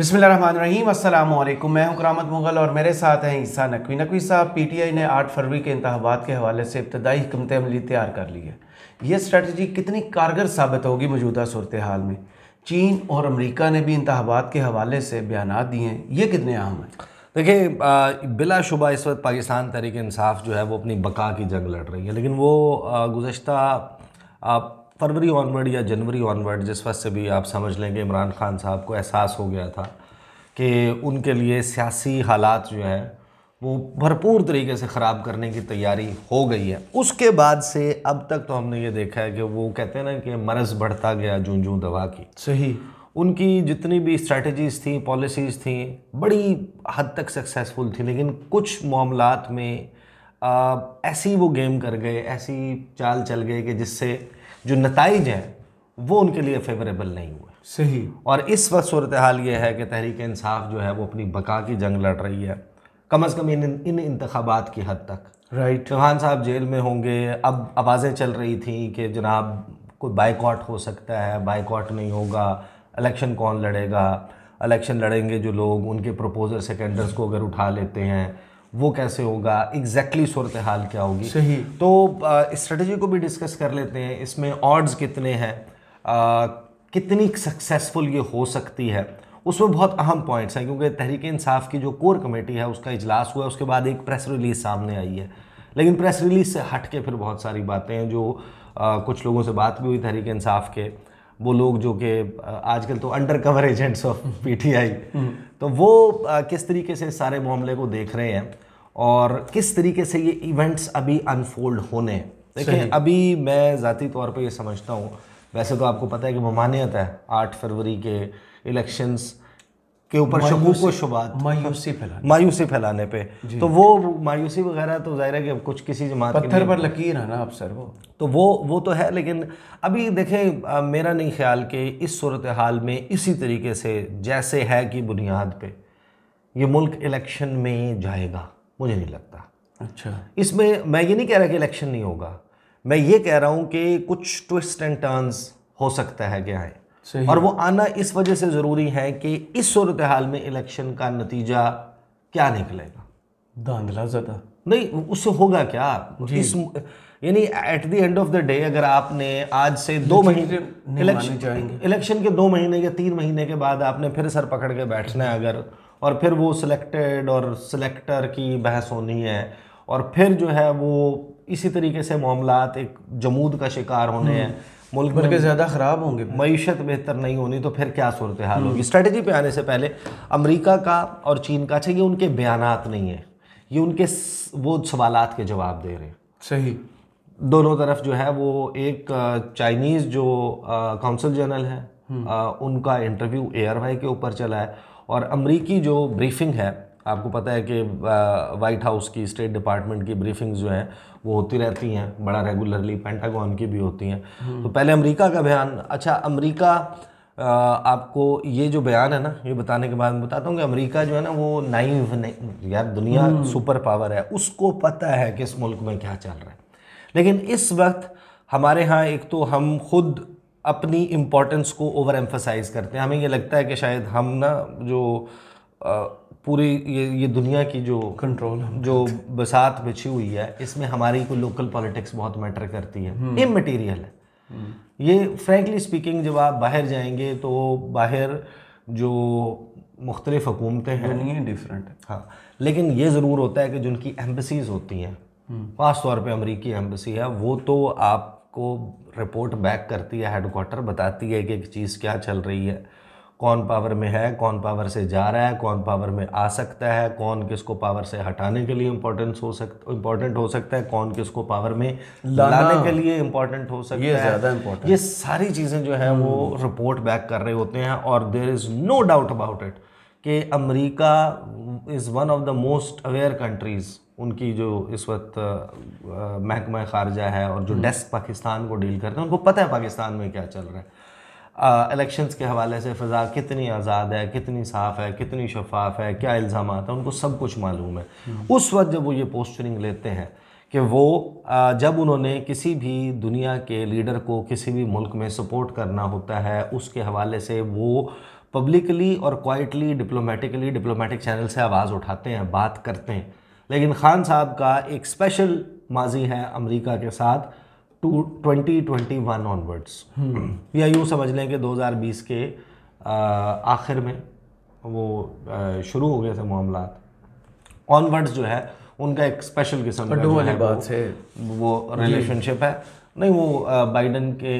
बिसमीम अल्लाम मैं हूं करामत मुगल और मेरे साथ हैं ईसा नकवी नकवी साहब पीटीआई ने 8 फरवरी के इंतबात के हवाले से इब्तदाई हमत अमली तैयार कर ली है ये स्ट्रेटजी कितनी कारगर साबित होगी मौजूदा सूरत हाल में चीन और अमेरिका ने भी इंतबात के हवाले से बयान दिए हैं ये कितने अहम हैं देखिए बिलाशुबा इस वक्त पाकिस्तान तहरीक इंसाफ जो है वो अपनी बका की जंग लड़ रही है लेकिन वो गुज्त फरवरी ऑनवर्ड या जनवरी ऑनवर्ड जिस वक्त से भी आप समझ लेंगे इमरान खान साहब को एहसास हो गया था कि उनके लिए सियासी हालात जो हैं वो भरपूर तरीके से ख़राब करने की तैयारी हो गई है उसके बाद से अब तक तो हमने ये देखा है कि वो कहते हैं ना कि मरज़ बढ़ता गया जूं जूं दवा की सही उनकी जितनी भी स्ट्रेटजीज़ थी पॉलिसीज़ थी बड़ी हद तक सक्सेसफुल थी लेकिन कुछ मामला में आ, ऐसी वो गेम कर गए ऐसी चाल चल गए कि जिससे जो नतज हैं वो उनके लिए फेवरेबल नहीं हुए सही और इस वक्त सूरत हाल ये है कि तहरीक इंसाफ जो है वो अपनी बका की जंग लड़ रही है कम अज़ कम इन इन इंतबात की हद तक राइट चौहान साहब जेल में होंगे अब आवाज़ें चल रही थी कि जनाब कोई बाइकआउट हो सकता है बाइकआउट नहीं होगा इलेक्शन कौन लड़ेगा इलेक्शन लड़ेंगे जो लोग उनके प्रपोजल से को अगर उठा लेते हैं वो कैसे होगा एग्जैक्टली सूरत हाल क्या होगी सही तो स्ट्रेटजी को भी डिस्कस कर लेते हैं इसमें ऑर्ड्स कितने हैं कितनी सक्सेसफुल ये हो सकती है उसमें बहुत अहम पॉइंट्स हैं क्योंकि तहरीक इंसाफ की जो कोर कमेटी है उसका इजलास हुआ है उसके बाद एक प्रेस रिलीज सामने आई है लेकिन प्रेस रिलीज से हट के फिर बहुत सारी बातें हैं जो आ, कुछ लोगों से बात भी हुई तहरीक इंसाफ के वो लोग जो कि आजकल तो under cover agents of PTI तो वो किस तरीके से सारे मामले को देख रहे हैं और किस तरीके से ये इवेंट्स अभी अनफोल्ड होने हैं देखिए अभी मैं ज़ाती तौर पे ये समझता हूँ वैसे तो आपको पता है कि ममानियत है आठ फरवरी के इलेक्शंस के ऊपर शकूक को शुबात मायूसी फैलाने मायूसी फैलाने पे तो वो मायूसी वगैरह तो जाहिर है कि कुछ किसी जमात पत्थर पर लकीर है ना अब सर वो तो वो वो तो है लेकिन अभी देखें आ, मेरा नहीं ख्याल कि इस सूरत हाल में इसी तरीके से जैसे है कि बुनियाद पे ये मुल्क इलेक्शन में जाएगा मुझे नहीं लगता अच्छा इसमें मैं ये नहीं कह रहा कि इलेक्शन नहीं होगा मैं ये कह रहा हूँ कि कुछ ट्विस्ट एंड टर्नस हो सकता है क्या है और वो आना इस वजह से ज़रूरी है कि इस सूरत हाल में इलेक्शन का नतीजा क्या निकलेगा धांधला ज़्यादा नहीं उससे होगा क्या इस यानी at the end of the day अगर आपने आज से दो महीने इलेक्शन इलेक्शन के दो महीने या तीन महीने के बाद आपने फिर सर पकड़ के बैठना है अगर और फिर वो सिलेक्टेड और सिलेक्टर की बहस होनी है और फिर जो है वो इसी तरीके से मामला एक जमूद का शिकार होने हम्म। हैं मुल्क भर के ज़्यादा ख़राब होंगे मीशत बेहतर नहीं होनी तो फिर क्या सूरत हाल हम्म। होगी स्ट्रेटजी पे आने से पहले अमेरिका का और चीन का अच्छा ये उनके बयान नहीं है ये उनके वो सवाल के जवाब दे रहे हैं सही दोनों तरफ जो है वो एक चाइनीज़ जो काउंसिल जनरल है आ, हम्म। उनका इंटरव्यू एयर वाई के ऊपर चला है और अमरीकी जो ब्रीफिंग है आपको पता है कि वाइट हाउस की स्टेट डिपार्टमेंट की ब्रीफिंग जो हैं वो होती रहती हैं बड़ा रेगुलरली पेंटागॉन की भी होती हैं हम्म। तो पहले अमेरिका का बयान अच्छा अमेरिका आपको ये जो बयान है ना ये बताने के बाद बताता हूँ कि अमेरिका जो है ना वो नाइव नहीं यार दुनिया सुपर हम्म। पावर है उसको पता है कि इस मुल्क में क्या चल रहा है लेकिन इस वक्त हमारे यहाँ एक तो हम खुद अपनी इम्पोर्टेंस को ओवर एम्फोसाइज़ करते हैं हमें ये लगता है कि शायद हम ना जो पूरी ये ये दुनिया की जो कंट्रोल जो बसात बिछी हुई है इसमें हमारी को लोकल पॉलिटिक्स बहुत मैटर करती है हम्म। हम्म। ये मटीरियल है ये फ्रेंकली स्पीकिंग जब आप बाहर जाएंगे तो बाहर जो मुख्तलिफ हुकूमतें हैं डिफरेंट है हाँ लेकिन ये ज़रूर होता है कि जिनकी एम्बसीज होती हैं हम्म। ख़ास तौर पर अमरीकी एम्बसी है वो तो आपको रिपोर्ट बैक करती है हेडकोार्टर बताती है कि एक चीज़ क्या चल रही है कौन पावर में है कौन पावर से जा रहा है कौन पावर में आ सकता है कौन किसको पावर से हटाने के लिए इम्पोर्टेंस हो सकता इम्पोर्टेंट हो सकता है कौन किसको पावर में लाने के लिए इम्पोर्टेंट हो सकता ये है ज़्यादा इम्पोर्टेंट ये सारी चीज़ें जो है वो रिपोर्ट हम्म। बैक कर रहे होते हैं और there is no doubt about it कि America is one of the most aware countries उनकी जो इस वक्त महकमा खारजा है और जो डेस्क हम्म। पाकिस्तान को डील करते हैं उनको पता है पाकिस्तान में क्या चल रहा है इलेक्शंस के हवाले से फ़ा कितनी आज़ाद है कितनी साफ़ है कितनी शफाफ है क्या इल्ज़ाम है उनको सब कुछ मालूम है हम्म। उस वक्त जब वो ये पोस्टरिंग लेते हैं कि वो जब उन्होंने किसी भी दुनिया के लीडर को किसी भी मुल्क में सपोर्ट करना होता है उसके हवाले से वो पब्लिकली और क्वाइटली डिप्लोमेटिकली डिप्लोमेटिक चैनल से आवाज़ उठाते हैं बात करते हैं लेकिन ख़ान साहब का एक स्पेशल माजी है अमरीका के साथ two twenty twenty one onwards hmm. या यूँ समझ लें कि दो हज़ार बीस के आखिर में वो शुरू हो गए थे मामला ऑनवर्ड्स जो है उनका एक स्पेशल किस्म का जो है बात से वो रिलेशनशिप है नहीं वो बाइडन के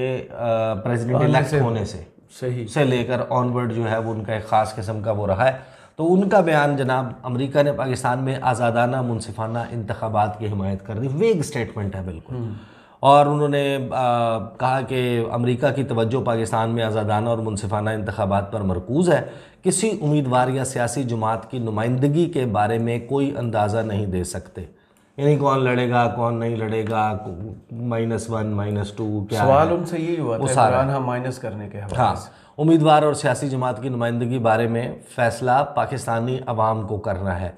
प्रेसिडेंट इलेक्ट होने से सही से लेकर ऑनवर्ड जो है वो उनका एक ख़ास किस्म का वो रहा है तो उनका बयान जनाब अमेरिका ने पाकिस्तान में आज़ादाना मुनफाना इंतबात की हिमायत कर दी वेग स्टेटमेंट है बिल्कुल हम्म। और उन्होंने कहा कि अमेरिका की तवज्जो पाकिस्तान में आज़ादाना और मुनफाना इंतबात पर मरकूज़ है किसी उम्मीदवार या सियासी जमात की नुमाइंदगी के बारे में कोई अंदाज़ा नहीं दे सकते यानी कौन लड़ेगा कौन नहीं लड़ेगा माइनस वन माइनस टू क्या सवाल उनसे यही हुआ था हाँ माइनस करने के हाँ उम्मीदवार और सियासी जमात की नुमाइंदगी बारे में फ़ैसला पाकिस्तानी अवाम को करना है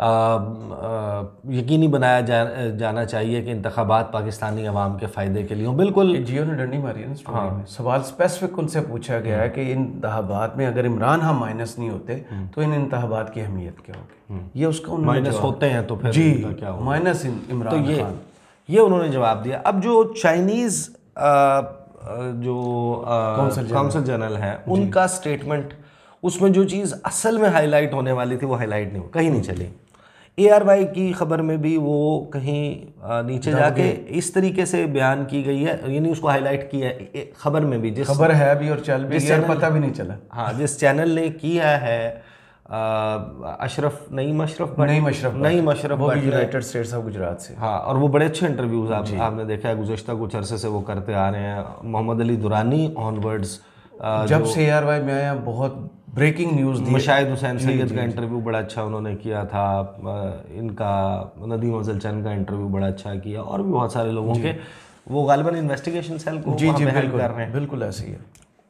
यकीनी बनाया जा, जाना चाहिए कि इंतबात पाकिस्तानी अवाम के फ़ायदे के लिए हों बिल्कुल जियो ने डंडी मारी है ना हाँ सवाल स्पेसिफिक उनसे पूछा गया है हम्म। कि इन इंतबात में अगर इमरान हम माइनस नहीं होते हम्म। तो इन इंतबात की अहमियत क्या होगी हम्म। ये उसका माइनस होते हैं तो फिर जी क्या माइनस इमरान तो ये ये उन्होंने जवाब दिया अब जो चाइनीज़ जो काउंसल जनरल है उनका स्टेटमेंट उसमें जो चीज़ असल में हाईलाइट होने वाली थी वो हाईलाइट नहीं हो कहीं नहीं चली ए आर वाई की खबर में भी वो कहीं नीचे जाके इस तरीके से बयान की गई है यानी उसको हाईलाइट किया है खबर में भी जिस खबर है अभी और चल भी चैनल पता भी नहीं चला हाँ जिस चैनल ने किया है अशरफ नई मशरफ नई मशरफ नई Musharraf United States of Gujarat से हाँ और वो बड़े अच्छे इंटरव्यूज़ आप, आपने देखा है गुजशत कुछ अरसे से वो करते आ रहे हैं मोहम्मद अली दुरानी ऑनवर्ड्स जब से यार भाई मैं बहुत ब्रेकिंग न्यूज़ मुशाहिद हुसैन सैयद का इंटरव्यू बड़ा अच्छा उन्होंने किया था इनका नदीम अजल चैन का इंटरव्यू बड़ा अच्छा किया और भी बहुत सारे लोगों के वो गालिबा इन्वेस्टिगेशन सेल को जी जी बिल्कुल कर रहे हैं बिल्कुल ऐसे ही है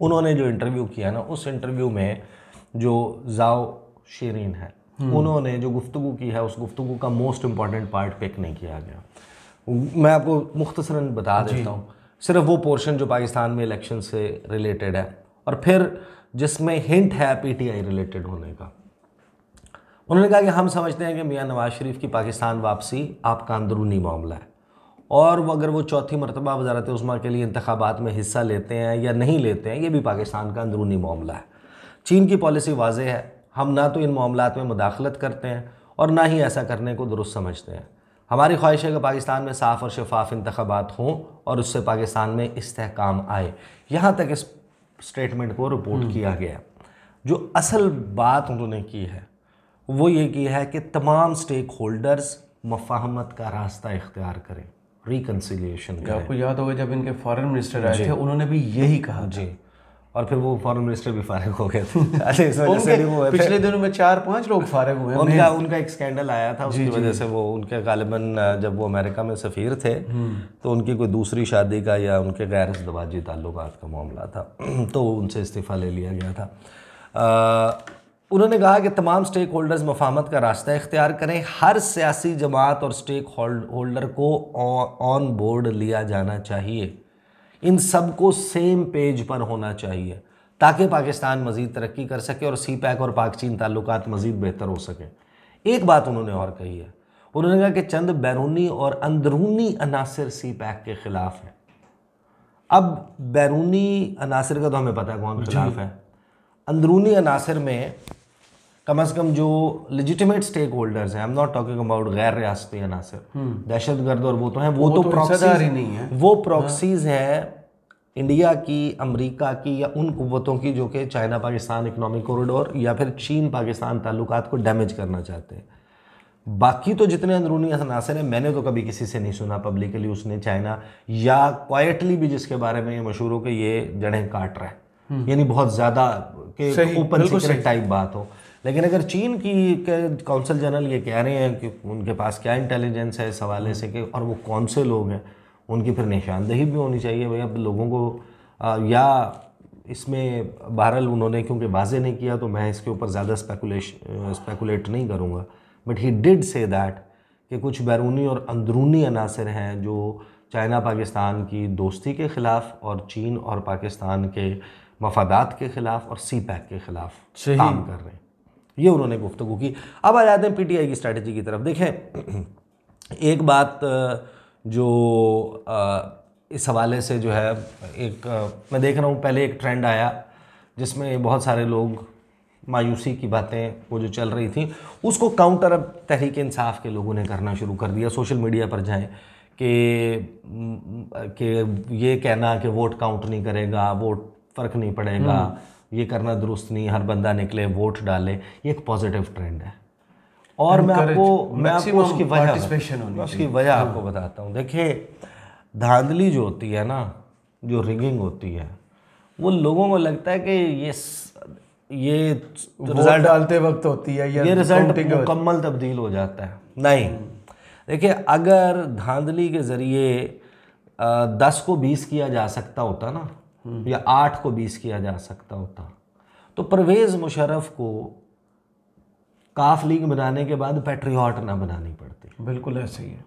उन्होंने जो इंटरव्यू किया ना उस इंटरव्यू में जो जाओ शेरिन है हम्म। उन्होंने जो गुफ्तु की है उस गुफ्तु का मोस्ट इम्पॉर्टेंट पार्ट पिक नहीं किया गया मैं आपको मुख्तसरा बता देता हूँ सिर्फ वो पोर्शन जो पाकिस्तान में इलेक्शन से रिलेटेड है और फिर जिसमें हिंट है पीटीआई रिलेटेड होने का उन्होंने कहा कि हम समझते हैं कि मियाँ नवाज शरीफ की पाकिस्तान वापसी आपका अंदरूनी मामला है और वो अगर वो चौथी मरतबा वजारत उस्मा के लिए इंतबात में हिस्सा लेते हैं या नहीं लेते हैं ये भी पाकिस्तान का अंदरूनी मामला है चीन की पॉलिसी वाज है हम ना तो इन मामला में मुदाखलत करते हैं और ना ही ऐसा करने को दुरुस्त समझते हैं हमारी ख्वाहिश है कि पाकिस्तान में साफ़ और शफाफ इंतबात हों और उससे पाकिस्तान में इसकाम आए यहाँ तक इस स्टेटमेंट को रिपोर्ट हम्म। किया गया जो असल बात उन्होंने की है वो ये की है कि तमाम स्टेक होल्डर्स मफाहमत का रास्ता इख्तियार करें रिकन्सिलियेशन का आपको याद होगा जब इनके फॉरेन मिनिस्टर आए थे उन्होंने भी यही कहा जी और फिर वो फॉरेन मिनिस्टर भी फारिग हो गए थे इस वजह से वो पिछले दिनों में चार पांच लोग फारिग हुए उनका उनका एक स्कैंडल आया था उसकी वजह से वो उनके गालिबन जब वो अमेरिका में सफ़ीर थे हम्म। तो उनकी कोई दूसरी शादी का या उनके गैर दवाजी ताल्लुक का मामला था तो उनसे इस्तीफ़ा ले लिया गया था उन्होंने कहा कि तमाम स्टेक होल्डर्स मफामत का रास्ता इख्तियार करें हर सियासी जमात और स्टेक होल्डर को ऑन बोर्ड लिया जाना चाहिए इन सब को सेम पेज पर होना चाहिए ताकि पाकिस्तान मजीद तरक्की कर सके और सी पैक और पाक चीन ताल्लुक मजीद बेहतर हो सकें एक बात उन्होंने और कही है उन्होंने कहा कि चंद बैरूनी और अंदरूनी अनासर सी पैक के ख़िलाफ़ हैं अब बैरूनी अनासर का तो हमें पता है कौन खिलाफ है अंदरूनी अनासर में कम अज़ कम जो लेजिटिमेट स्टेक होल्डर्स हैं I am not talking about गैर रियासती अनासर हम्म। दहशत गर्द और वो तो हैं वो, वो तो, तो प्रॉक्सीज नहीं है वो प्रॉक्सीज हाँ। हैं इंडिया की अमेरिका की या उन कुतों की जो कि चाइना पाकिस्तान इकनॉमिक कॉरिडोर या फिर चीन पाकिस्तान ताल्लुक को डैमेज करना चाहते हैं बाकी तो जितने अंदरूनी अनासर हैं मैंने तो कभी किसी से नहीं सुना पब्लिकली उसने चाइना या क्वाइटली भी जिसके बारे में ये मशहूर हो कि ये जड़ें काट रहा है हम्म। यानी बहुत ज़्यादा के ऊपर टाइप बात हो लेकिन अगर चीन की कौंसल जनरल ये कह रहे हैं कि उनके पास क्या इंटेलिजेंस है इस हवाले से कि और वो कौन से लोग हैं उनकी फिर निशानदेही भी होनी चाहिए भाई अब लोगों को आ, या इसमें बहरहाल उन्होंने क्योंकि वाजे नहीं किया तो मैं इसके ऊपर ज़्यादा स्पेकुलेशन स्पेकुलेट नहीं करूँगा but he did say that कि कुछ बैरूनी और अंदरूनी अनासर हैं जो चाइना पाकिस्तान की दोस्ती के ख़िलाफ़ और चीन और पाकिस्तान के मफादात के ख़िलाफ़ और सी पैक के ख़िलाफ़ काम कर रहे हैं ये उन्होंने गुफ्तु की अब आ जाते हैं पीटीआई की स्ट्रैटेजी की तरफ देखें एक बात जो इस हवाले से जो है एक मैं देख रहा हूँ पहले एक ट्रेंड आया जिसमें बहुत सारे लोग मायूसी की बातें वो जो चल रही थी उसको काउंटर अब तहरीक इंसाफ के लोगों ने करना शुरू कर दिया सोशल मीडिया पर जाएं कि कि ये कहना कि वोट काउंट नहीं करेगा वोट फ़र्क नहीं पड़ेगा हम्म। ये करना दुरुस्त नहीं हर बंदा निकले वोट डाले ये एक पॉजिटिव ट्रेंड है और मैं आपको मैं आपको उसकी वजह उसकी वजह हाँ। आपको बताता हूँ देखिए धांधली जो होती है ना जो रिगिंग होती है वो लोगों को लगता है कि ये ये रिजल्ट डालते वक्त होती है ये रिजल्ट मुकम्मल तब्दील हो जाता है नहीं देखिए अगर धांधली के ज़रिए दस को बीस किया जा सकता होता ना हम्म। या आठ को बीस किया जा सकता होता तो परवेज़ मुशरफ को काफ लीग बनाने के बाद पेट्रियाट ना बनानी पड़ती बिल्कुल ऐसे ही है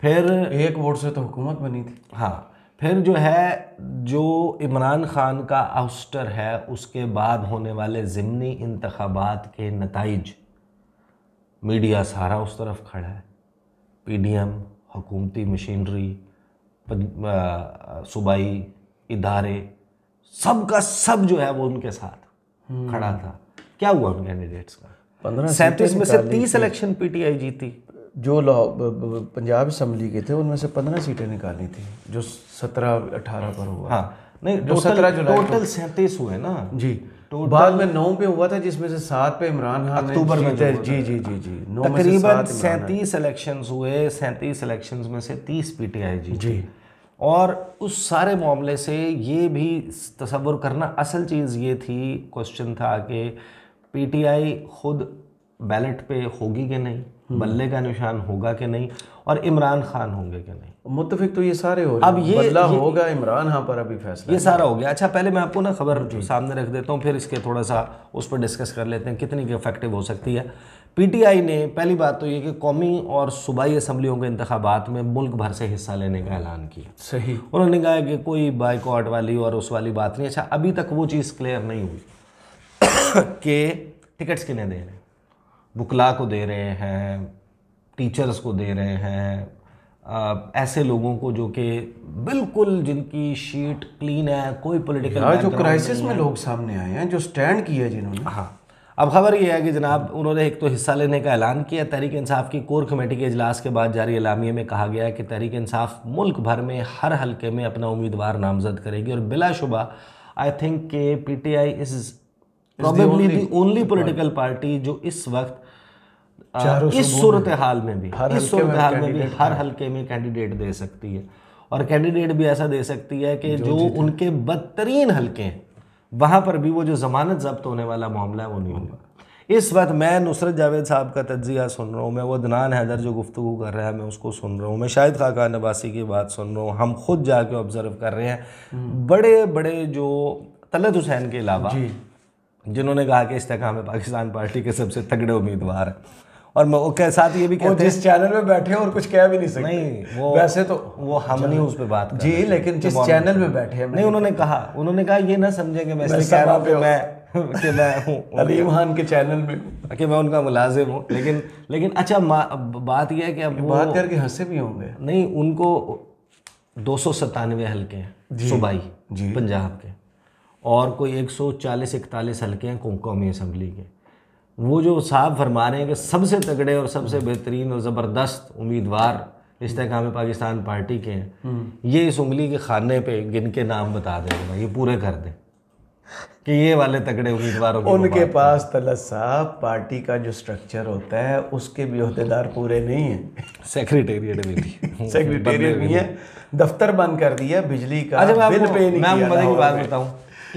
फिर एक वोट से तो हुकूमत बनी थी हाँ फिर जो है जो इमरान ख़ान का आउस्टर है उसके बाद होने वाले ज़िमनी इंतबात के नतज मीडिया सारा उस तरफ खड़ा है पी डी एम हुकूमती मशीनरी सूबाई इदारे सब का सब जो है वो उनके साथ हम्म। खड़ा था क्या हुआ उन कैंडिडेट्स का सैंतीस में से तीस इलेक्शन पीटीआई जीती जो पंजाब असम्बली के थे उनमें से पंद्रह सीटें निकाली थी जो सत्रह अठारह पर हुआ हाँ नहीं जो सत्रह जुलाई टोटल सैंतीस हुए ना जी बाद में नौ पे हुआ था जिसमें से सात पे इमरान खान अक्टूबर में जी जी जी जी, जी तकरीबन सैंतीस इलेक्शंस हुए सैंतीस इलेक्शंस में से तीस पीटीआई जी जी और उस सारे मामले से ये भी तस्वुर करना असल चीज़ ये थी क्वेश्चन था कि पीटीआई खुद बैलेट पे होगी कि नहीं हम्म। बल्ले का निशान होगा कि नहीं और इमरान खान होंगे कि नहीं मुतफिक तो ये सारे हो रहे अब ये बदला ये, होगा इमरान हाँ पर अभी फैसला ये सारा हो गया अच्छा पहले मैं आपको ना खबर सामने रख देता हूँ फिर इसके थोड़ा सा उस पर डिस्कस कर लेते हैं कितनी इफेक्टिव हो सकती है पीटीआई ने पहली बात तो ये कि कौमी और सूबाई असम्बलियों के इंतबात में मुल्क भर से हिस्सा लेने का ऐलान किया सही उन्होंने कहा कि कोई बाइकआउट वाली और उस वाली बात नहीं अच्छा अभी तक वो चीज़ क्लियर नहीं हुई कि टिकट्स किन्हें दे रहे हैं बुकला को दे रहे हैं टीचर्स को दे रहे हैं ऐसे लोगों को जो कि बिल्कुल जिनकी शीट क्लीन है कोई पॉलिटिकल जो क्राइसिस में लोग सामने आए हैं जो स्टैंड किया जिन्होंने हाँ अब खबर यह है कि जनाब उन्होंने एक तो हिस्सा लेने का ऐलान किया तहरीक इंसाफ की कोर कमेटी के अजलास के बाद जारी एलामिए में कहा गया है कि तहरीक इंसाफ मुल्क भर में हर हलके में अपना उम्मीदवार नामजद करेगी और बिलाशुबा आई थिंक के P T I is probably the only political party जो इस वक्त इस सूरत हाल में भी इस सूरत हाल में भी हर हल्के में कैंडिडेट दे सकती है और कैंडिडेट भी ऐसा दे सकती है कि जो उनके बदतरीन हलके हैं वहाँ पर भी वो जो ज़मानत जब्त होने वाला मामला है वो नहीं होगा इस वक्त मैं नुसरत जावेद साहब का तजिया सुन रहा हूँ मैं वो दनान हैदर जो गुफ्तु कर रहा है मैं उसको सुन रहा हूँ मैं शाहिद खाका नबासी की बात सुन रहा हूँ हम खुद जाके ऑब्ज़र्व कर रहे हैं हम्म। बड़े बड़े जो तलत हुसैन के अलावा जिन्होंने कहा कि इस्तेकाम पाकिस्तान पार्टी के सबसे तगड़े उम्मीदवार हैं और उसके साथ ये भी कहते हैं जिस चैनल में बैठे हैं और कुछ कह भी नहीं सकते नहीं वो वैसे तो वो हम नहीं उस पर बात कर जी लेकिन जिस चैनल में बैठे हैं नहीं उन्होंने कहा उन्होंने कहा ये ना समझे कि मैं कह रहा हूँ मैं कि मैं हूँ अलीम खान के चैनल में हाँ, कि मैं उनका मुलाजिम हूँ लेकिन लेकिन अच्छा बात यह है कि अब बात करके हंसे भी होंगे नहीं उनको दो सौ सतानवे हल्के हैं सूबाई पंजाब के और कोई एक सौ चालीस इकतालीस हल्के हैं कौमी असम्बली के वो जो साहब फरमा रहे हैं कि सबसे तगड़े और सबसे हम्म। बेहतरीन और ज़बरदस्त उम्मीदवार इस्तेकाम पाकिस्तान पार्टी के हैं हम्म। ये इस उंगली के खाने पे गिन के नाम बता दें ये पूरे कर दें कि ये वाले तगड़े उम्मीदवारों उनके पास तलत साहब पार्टी का जो स्ट्रक्चर होता है उसके भी अहदेदार पूरे नहीं हैं सेक्रेटेरिएट भी नहीं सेक्रेटेरिएट भी है दफ्तर बंद कर दिया बिजली का अच्छा, बिल पे नहीं मैं बात बताऊँ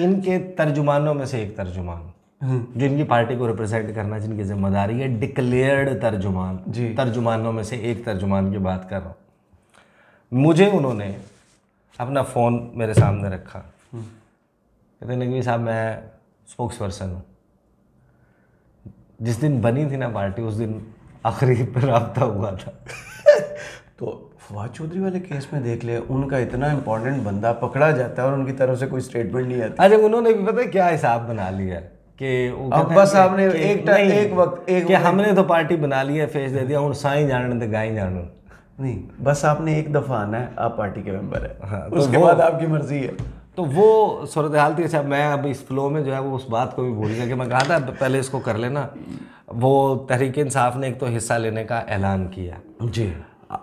इनके तर्जुमानों में से एक तर्जुमान हम्म। जिनकी पार्टी को रिप्रेजेंट करना जिनकी जिम्मेदारी है डिक्लेयर्ड तर्जुमान जी तर्जुमानों में से एक तर्जुमान की बात कर रहा हूँ मुझे उन्होंने अपना फ़ोन मेरे सामने रखा हम्म। कहते नकवी साहब मैं स्पोक्स पर्सन हूँ जिस दिन बनी थी ना पार्टी उस दिन आखिरी पर रबता हुआ था तो फवाद चौधरी वाले केस में देख ले उनका इतना इम्पोर्टेंट बंदा पकड़ा जाता है और उनकी तरफ से कोई स्टेटमेंट नहीं आता अरे उन्होंने भी पता है क्या हिसाब बना लिया है कि अब्बा साहब ने एक एक वक्त एक कि हमने तो पार्टी बना ली है फेस दे दिया हूँ साई जान तो गाय जानन नहीं बस आपने एक दफ़ा आना है आप पार्टी के मेंबर है हाँ, तो उसके बाद आपकी मर्जी है तो वो सूरत हाल थी अच्छा मैं अब इस फ्लो में जो है वो उस बात को भी भूल गया कि मैं कहा था पहले इसको कर लेना वो तहरीक इंसाफ ने एक तो हिस्सा लेने का ऐलान किया जी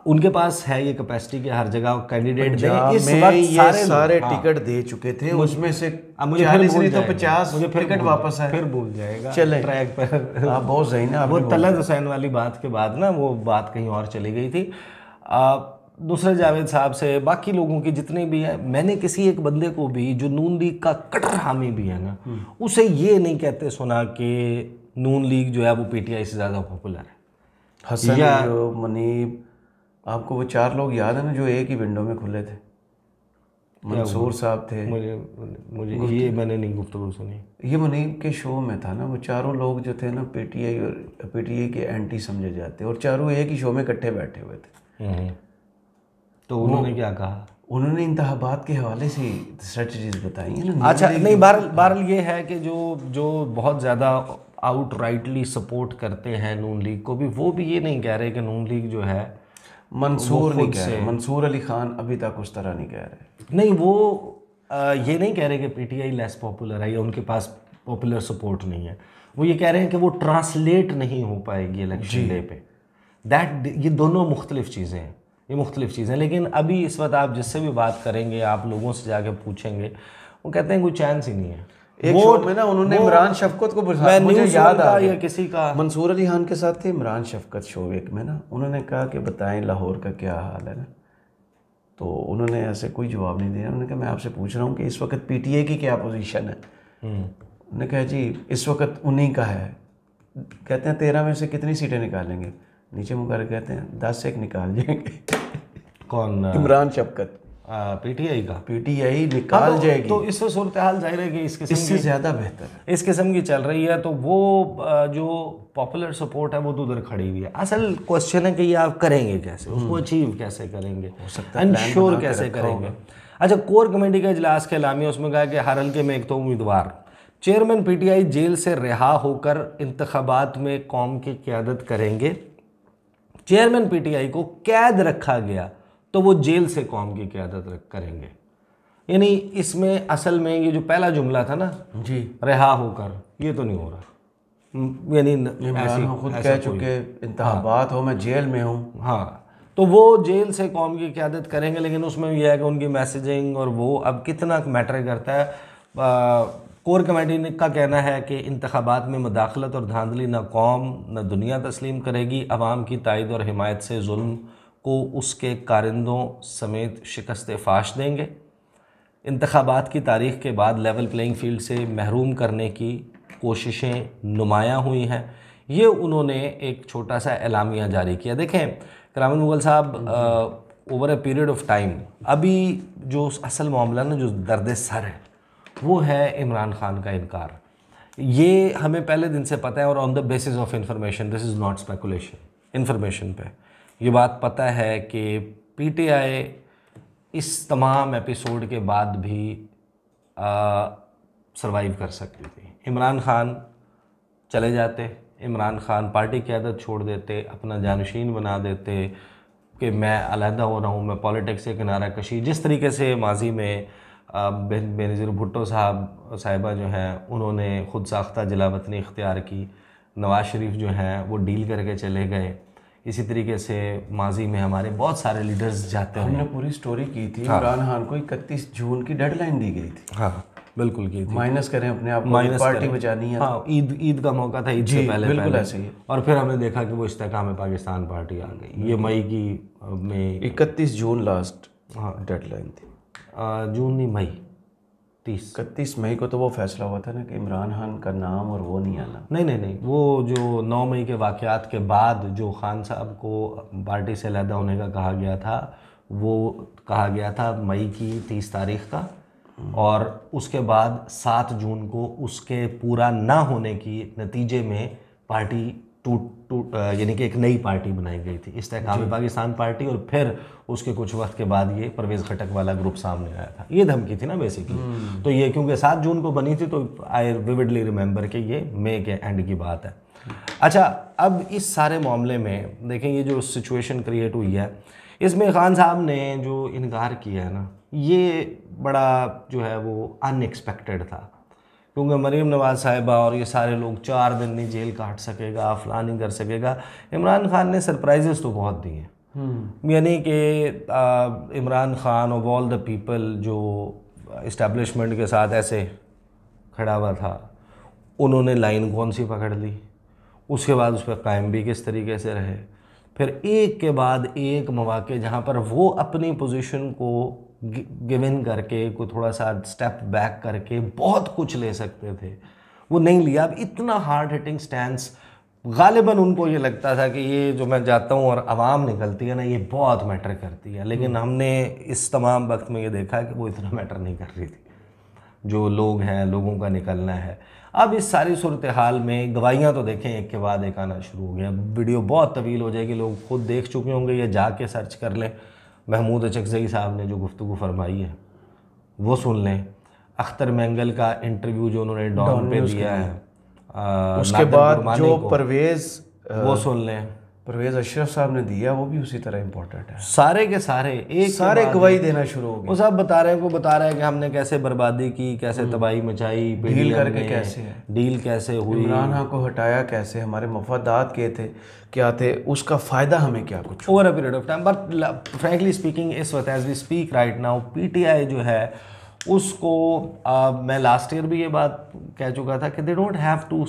उनके पास है ये कैपेसिटी कि हर जगह कैंडिडेट दे इस वक्त सारे, सारे हाँ। टिकट दे चुके थे उसमें से हाँ, मुझे फिर तो पचास मुझे फिर टिकट वापस है फिर भूल जाएगा चले ट्रैक पर आप बहुत सही ना वो तलत हुसैन वाली बात के बाद ना वो बात कहीं और चली गई थी दूसरे जावेद साहब से बाकी लोगों की जितने भी हैं मैंने किसी एक बंदे को भी जो नून लीग का कटर हामी भी है ना हम्म। उसे ये नहीं कहते सुना कि नून लीग जो है वो पीटीआई से ज़्यादा पॉपुलर है हसन मनीब आपको वो चार लोग याद है ना जो एक ही विंडो में खुले थे मंसूर साहब थे मुझे मुझे ये मैंने नहीं गुफ्तु सुनी ये मुनीब के शो में था ना वो चारों लोग जो थे ना पीटीआई और पीटीआई के एंटी समझे जाते और चारों एक ही शो में इकट्ठे बैठे हुए थे हम्म। तो उन्होंने क्या कहा उन्होंने इंतबात के हवाले से स्ट्रेटजीज बताई है ना अच्छा नहीं बहरल बहरल ये है कि जो जो बहुत ज़्यादा आउट राइटली सपोर्ट करते हैं नून लीग को भी वो भी ये नहीं कह रहे कि नून लीग जो है मंसूर नहीं कह रहे मंसूर अली खान अभी तक उस तरह नहीं कह रहे नहीं वो आ, ये नहीं कह रहे कि पीटीआई लेस पॉपुलर है या उनके पास पॉपुलर सपोर्ट नहीं है वो ये कह रहे हैं कि वो ट्रांसलेट नहीं हो पाएगी इलेक्शन डे पे दैट ये दोनों मुख्तलिफ चीज़ें हैं ये मुख्तलिफ चीज़ें लेकिन अभी इस वक्त आप जिससे भी बात करेंगे आप लोगों से जाके पूछेंगे वो कहते हैं कोई चांस ही नहीं है एक वो में ना उन्होंने इमरान शफकत को बुझा मुझे याद आ गया किसी का मंसूर अली खान के साथ थे इमरान शफकत शो एक में ना उन्होंने कहा कि बताएं लाहौर का क्या हाल है ना तो उन्होंने ऐसे कोई जवाब नहीं दिया उन्होंने कहा मैं आपसे पूछ रहा हूँ कि इस वक्त पीटीए की क्या पोजीशन है हम्म। उन्होंने कहा जी इस वक्त उन्हीं का है कहते हैं तेरह में से कितनी सीटें निकालेंगे नीचे मुकर कहते हैं दस एक निकाल जाएंगे कौन इमरान शफकत पीटीआई का पीटीआई निकाल हाँ, तो, जाएगी तो इस सूरत हाल जाहिर है कि इस किस्म इससे ज़्यादा बेहतर इस किस्म की चल रही है तो वो जो पॉपुलर सपोर्ट है वो तो उधर खड़ी हुई है असल क्वेश्चन है कि ये आप करेंगे कैसे उसको अचीव हम्म। कैसे करेंगे इंश्योर कैसे करेंगे अच्छा कोर कमेटी का इजलास के अलामी उसमें कहा कि हर हल्के में एक तो उम्मीदवार चेयरमैन पीटीआई जेल से रिहा होकर इंतबात में कौम की क्यादत करेंगे चेयरमैन पीटीआई को कैद रखा गया तो वो जेल से कौम की क्यादत करेंगे यानी इसमें असल में ये जो पहला जुमला था ना जी रिहा होकर ये तो नहीं हो रहा यानी तो खुद कह चुके इंतबात हाँ। हो मैं जेल में हूँ हाँ तो वो जेल से कौम की क्यादत करेंगे लेकिन उसमें यह है कि उनकी मैसेजिंग और वो अब कितना मैटर करता है आ, कोर कमेटी ने का कहना है कि इंतबात में मदाखलत और धांधली ना कौम ना दुनिया तस्लीम करेगी आवाम की तइद और हिमायत से जुल्म को उसके कारिंदों समेत शिकस्त फाश देंगे इंतबात की तारीख के बाद लेवल प्लेइंग फील्ड से महरूम करने की कोशिशें नुमायाँ हुई हैं ये उन्होंने एक छोटा सा एलामिया जारी किया देखें क्राम मुगल साहब over a period of time अभी जो असल मामला ना जो दर्द सर है वो है इमरान खान का इनकार ये हमें पहले दिन से पता है और on the basis of information this is not speculation information पे ये बात पता है कि पीटीआई इस तमाम एपिसोड के बाद भी सरवाइव कर सकती थी इमरान खान चले जाते इमरान खान पार्टी की आदत छोड़ देते अपना जानशीन बना देते कि मैं अलहदा हो रहा हूँ मैं पॉलिटिक्स से किनारा कशी जिस तरीके से माजी में बेनज़ीर भुट्टो साहब साहिबा जो हैं उन्होंने खुद साख्ता वतनी इख्तियार की नवाज़ शरीफ जो हैं वो डील करके चले गए इसी तरीके से माजी में हमारे बहुत सारे लीडर्स जाते हैं हमने पूरी स्टोरी की थी हाँ। इमरान हाँ। खान को इकतीस जून की डेडलाइन दी गई थी हाँ बिल्कुल की थी माइनस करें अपने आप माइनस पार्टी बचानी है हाँ ईद ईद का मौका था ईद से पहले बिल्कुल ऐसे ही और फिर हमने देखा कि वो इस्तेकाम पाकिस्तान पार्टी आ गई ये मई की में इकतीस जून लास्ट हाँ डेडलाइन थी जून नहीं मई इकतीस इकतीस मई को तो वो फैसला हुआ था ना कि इमरान खान का नाम और वो नहीं आना नहीं नहीं नहीं वो जो नौ मई के वाक़ात के बाद जो खान साहब को पार्टी से अलहदा होने का कहा गया था वो कहा गया था मई की तीस तारीख का और उसके बाद सात जून को उसके पूरा ना होने की नतीजे में पार्टी टूट टूट यानी कि एक नई पार्टी बनाई गई थी इस काम पाकिस्तान पार्टी और फिर उसके कुछ वक्त के बाद ये परवेज़ खटक वाला ग्रुप सामने आया था ये धमकी थी ना बेसिकली हम्म। तो ये क्योंकि सात जून को बनी थी तो आई विविडली रिमेंबर कि ये मे के एंड की बात है अच्छा अब इस सारे मामले में देखें ये जो सिचुएशन क्रिएट हुई है इसमें खान साहब ने जो इनकार किया है ना ये बड़ा जो है वो अनएक्सपेक्टेड था क्योंकि मरीम नवाज साहिबा और ये सारे लोग चार दिन नहीं जेल काट सकेगा फलान नहीं कर सकेगा इमरान खान ने सरप्राइजेस तो बहुत दिए हम्म। यानी कि Imran Khan of all the people जो इस्टेब्लिशमेंट के साथ ऐसे खड़ा हुआ था उन्होंने लाइन कौन सी पकड़ ली उसके बाद उस पर कायम भी किस तरीके से रहे फिर एक के बाद एक मौाक़े जहाँ पर वो अपनी पोजीशन को गिव इन करके को थोड़ा सा स्टेप बैक करके बहुत कुछ ले सकते थे वो नहीं लिया अब इतना हार्ड हिटिंग स्टैंड गालिबा उनको ये लगता था कि ये जो मैं जाता हूँ और आवाम निकलती है ना ये बहुत मैटर करती है लेकिन हम्म। हमने इस तमाम वक्त में ये देखा कि वो इतना मैटर नहीं कर रही थी जो लोग हैं लोगों का निकलना है अब इस सारी सूरत हाल में गवाहियाँ तो देखें एक के बाद एक आना शुरू हो गया वीडियो बहुत तवील हो जाएगी लोग खुद देख चुके होंगे या जाके सर्च कर लें महमूद अचगजई साहब ने जो गुफ्तु फरमाई है वो सुन लें अख्तर मैंगल का इंटरव्यू जो उन्होंने डॉन पे दिया है आ, उसके बाद जो परवेज़ वो सुन लें परवेज अशरफ साहब ने दिया वो भी उसी तरह इम्पोर्टेंट है सारे के सारे एक सारे गवाही देना शुरू हो गए वो साहब बता रहे हैं वो बता रहे हैं कि हमने कैसे बर्बादी की कैसे हम्म। तबाही मचाई डील करके कैसे डील कैसे हुई इमरान खान को हटाया कैसे हमारे मफादात के थे क्या थे उसका फ़ायदा हमें क्या कुछ over a period of time but frankly speaking इस वक्त as we speak right now PTI जो है उसको मैं लास्ट ईयर भी ये बात कह चुका था कि they don't have to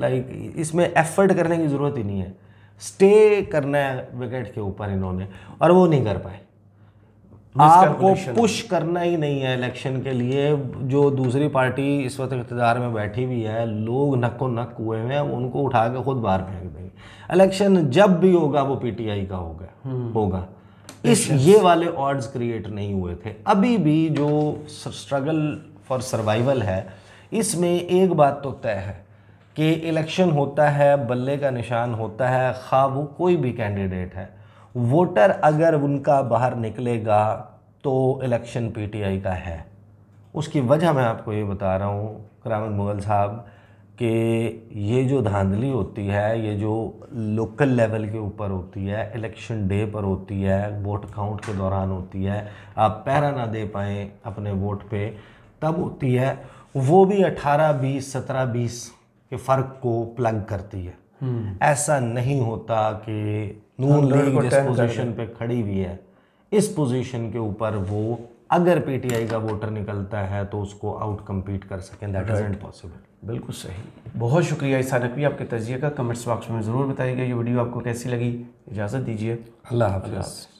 like इसमें एफर्ट करने की ज़रूरत ही नहीं है स्टे करना है विकेट के ऊपर इन्होंने और वो नहीं कर पाए आपको पुश करना ही नहीं है इलेक्शन के लिए जो दूसरी पार्टी इस वक्त इकतदार में बैठी हुई है लोग नको नक हुए हैं उनको उठा के खुद बाहर फेंक देंगे इलेक्शन जब भी होगा वो पीटीआई का होगा हम्म। होगा इस ये वाले ऑर्ड्स क्रिएट नहीं हुए थे अभी भी जो स्ट्रगल फॉर सर्वाइवल है इसमें एक बात तो तय है कि इलेक्शन होता है बल्ले का निशान होता है खा वो कोई भी कैंडिडेट है वोटर अगर उनका बाहर निकलेगा तो इलेक्शन पीटीआई का है उसकी वजह मैं आपको ये बता रहा हूँ करामत मुगल साहब कि ये जो धांधली होती है ये जो लोकल लेवल के ऊपर होती है इलेक्शन डे पर होती है वोट काउंट के दौरान होती है आप पैरा ना दे पाएँ अपने वोट पे तब होती है वो भी 18 20 17 20 के फ़र्क को प्लग करती है हम्म। ऐसा नहीं होता कि नून लीग जिस पोजीशन पे खड़ी हुई है इस पोजीशन के ऊपर वो अगर पीटीआई का वोटर निकलता है तो उसको आउट कम्पीट कर सकें दैट इज़ नॉट पॉसिबल बिल्कुल सही बहुत शुक्रिया इस नकवी आपके तजिए का कमेंट्स बॉक्स में ज़रूर बताइएगा ये वीडियो आपको कैसी लगी इजाज़त दीजिए अल्लाह हाफिज़